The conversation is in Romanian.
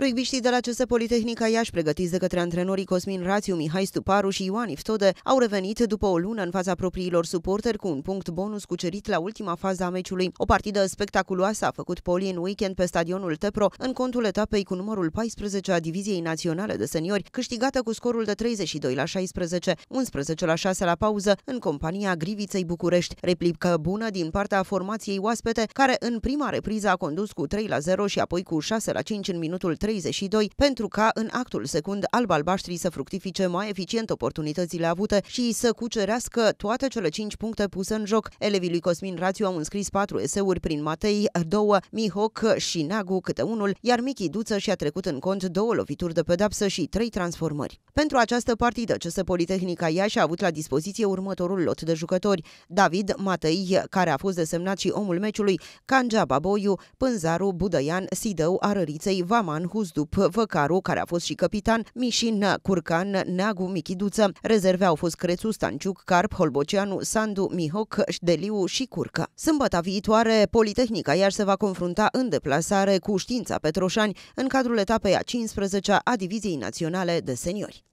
Rugbiștii de la CS Politehnica Iași, pregătiți de către antrenorii Cosmin Rațiu, Mihai Stuparu și Ioan Iftode, au revenit după o lună în fața propriilor suporteri cu un punct bonus cucerit la ultima fază a meciului. O partidă spectaculoasă a făcut Poli în weekend pe stadionul Tepro, în contul etapei cu numărul 14 a Diviziei Naționale de Seniori, câștigată cu scorul de 32 la 16, 11 la 6 la pauză, în compania Griviței București. Replică bună din partea formației oaspete, care în prima repriză a condus cu 3 la 0 și apoi cu 6 la 5 în minutul 32, pentru ca în actul secund al balbaștrii să fructifice mai eficient oportunitățile avute și să cucerească toate cele 5 puncte puse în joc. Elevii lui Cosmin Rațiu au înscris 4 eseuri prin Matei, 2, Mihoc și Nagu câte unul, iar Michi Duță și-a trecut în cont două lovituri de pedapsă și trei transformări. Pentru această partidă, CS Politehnica Iași a avut la dispoziție următorul lot de jucători. David Matei, care a fost desemnat și omul meciului, Cangea Baboiu, Pânzaru, Budăian, Sidău, Arăriței, Vaman, Huzdup, Văcaru, care a fost și capitan, Mișin, Curcan, Neagu, Michiduță. Rezerve au fost Crețu, Stanciuc, Carp, Holboceanu, Sandu, Mihoc, Deliu și Curcă. Sâmbata viitoare, Politehnica Iași se va confrunta în deplasare cu știința Petroșani în cadrul etapei a 15-a a Diviziei Naționale de Seniori.